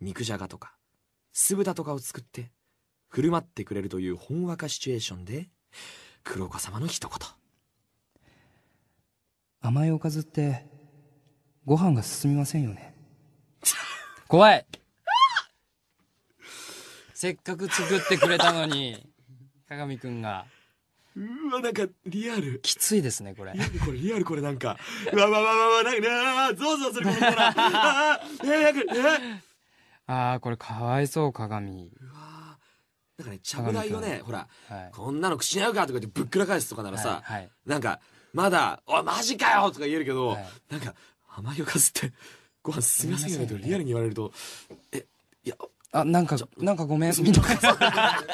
肉じゃがとか酢豚とかを作って振る舞ってくれるというほんわかシチュエーションで黒子様の一言甘いおかずってご飯が進みませんよね怖いせっかく作ってくれたのに鏡くんがうわなんかリアルきついですねこれこれリアルこれなんかうわわわわわななゾワゾワするこのコーナーえーああ、これかわいそう、鏡。うわなんかね、ちゃぶ台をね、ほら、はい、こんなの口に合うかとか言ってぶっくら返すとかならさ、はいはい、なんか、まだ、おい、マジかよとか言えるけど、はい、なんか、甘いおかずって、ご飯すみませんよねリアルに言われると、え、いや、あ、なんか、なんかごめん、みたいな。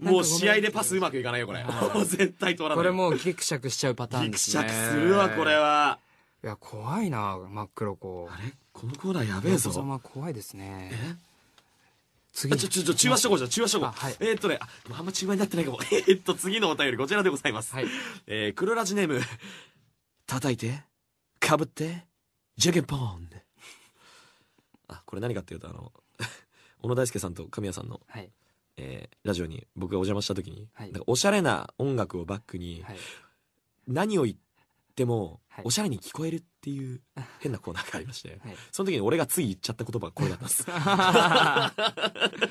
もう試合でパスうまくいかないよ、これ。もう絶対取らない。これもうギクシャクしちゃうパターンですね。ギクシャクするわ、これは。いや怖いな真っ黒子あれこのコーナーやべえぞ様怖いですねえ次ちょちょちょ中和処方じゃ中和処方、はい、えー、っとねああんま中和になってないかも えっと次のお便りこちらでございます、はい、えー、黒ラジネーム叩いてかぶってジャケポンあこれ何かっていうとあの 小野大輔さんと神谷さんの、はい、えー、ラジオに僕がお邪魔した時に、はい、おしゃれな音楽をバックに、はい、何を言ってっても、おしゃれに聞こえるっていう変なコーナーがありまして、はいその時に俺がつい言っちゃった言葉がこれだったん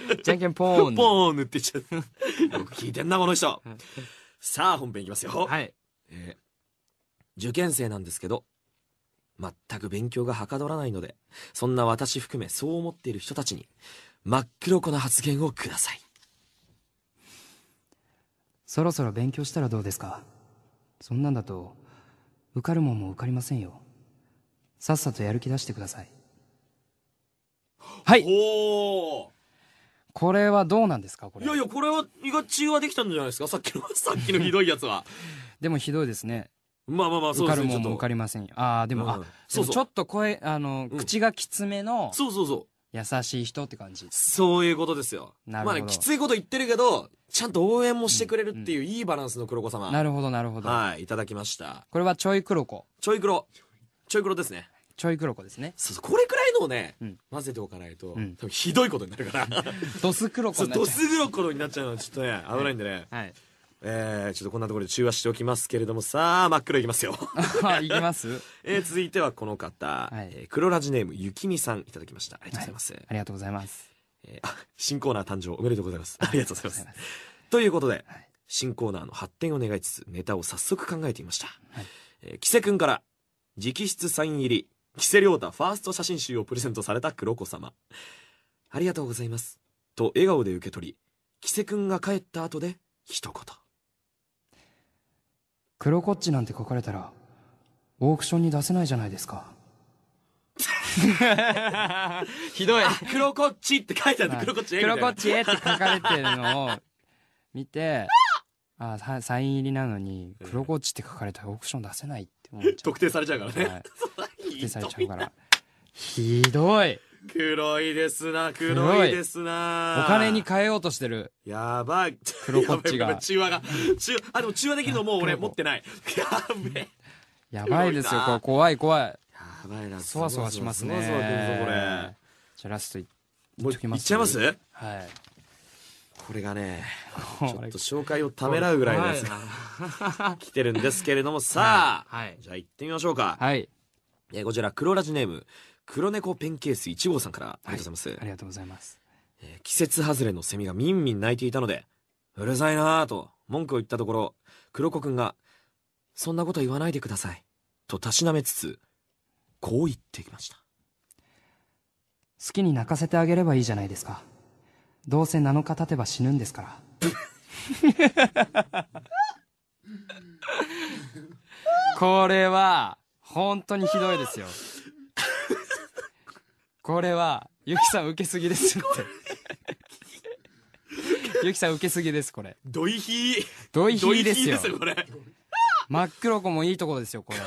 です じゃんけんポーン。ポーンって言っちゃうたよく聞いてんなこの人さあ本編いきますよ、はい。えー受験生なんですけど全く勉強がはかどらないのでそんな私含めそう思っている人たちに真っ黒子な発言をくださいそろそろ勉強したらどうですかそんなんだと受かるもんも受かりませんよさっさとやる気出してくださいはいおおこれはどうなんですかこれいやいやこれは意が中和できたんじゃないですかさっきの さっきのひどいやつはでもひどいですねまあまあまあそうですね受かるもんも受かりませんよああでも、うん、あそうちょっと声あの、うん、口がきつめのそうそうそう優しい人って感じ。そういうことですよ。なるほど。まあね、きついこと言ってるけど、ちゃんと応援もしてくれるっていう、いいバランスの黒子様。なるほど、なるほど。はい、いただきました。これはちょい黒子。ちょい黒。ちょい黒ですね。ちょい黒子ですね。そうそう、これくらいのをね、うん、混ぜておかないと、うん、多分ひどいことになるから。ドス黒子になっちゃう。ドス黒子になっちゃうのはちょっとね、危ないんでね。はい。えー、ちょっとこんなところで中和しておきますけれどもさあ真っ黒いきますよいきます、えー、続いてはこの方、はい、えー、黒ラジネームゆきみさんいただきましたありがとうございます、はい、ありがとうございます、えー、新コーナー誕生おめでとうございますありがとうございますということで、はい、新コーナーの発展を願いつつネタを早速考えてみました、はい、えー、キセ君から直筆サイン入りキセリョータファースト写真集をプレゼントされた黒子様ありがとうございますと笑顔で受け取りキセ君が帰った後で一言黒こっちなんて書かれたらオークションに出せないじゃないですかひどい黒こっちって書いてある、は黒こっち黒こっちって書かれてるのを見て あサイン入りなのに黒こっちって書かれたらオークション出せないって思っちゃう特定されちゃうからね、はい、特定されちゃうからひどい黒いですな、黒いですな。お金に変えようとしてる。やばい。黒こっちが。中和が。中和、あ、でも中和できるのもう俺持ってない。やべえ。やばいですよ、これ怖い怖い。やばいな。そわそわしますね。そわそわぞ、これ。じゃあラストいっちゃいっちゃいますはい。これがね、ちょっと紹介をためらうぐらいのやつが来てるんですけれども、さあ、じゃあ行ってみましょうか。はい。えこちら、黒ラジネーム、黒猫ペンケース1号さんからありがとうございます、はい、ありがとうございます、えー、季節外れのセミがみんみん鳴いていたのでうるさいなぁと文句を言ったところ黒子くんが「そんなこと言わないでください」とたしなめつつこう言ってきました好きに泣かせてあげればいいじゃないですかどうせ7日経てば死ぬんですから これは本当にひどいですよこれは、ゆきさん受けすぎですって。ゆきさん受けすぎです、これ。ドイヒー。ドイヒーですよ。ですよ、これ。真っ黒子もいいところですよ、これ。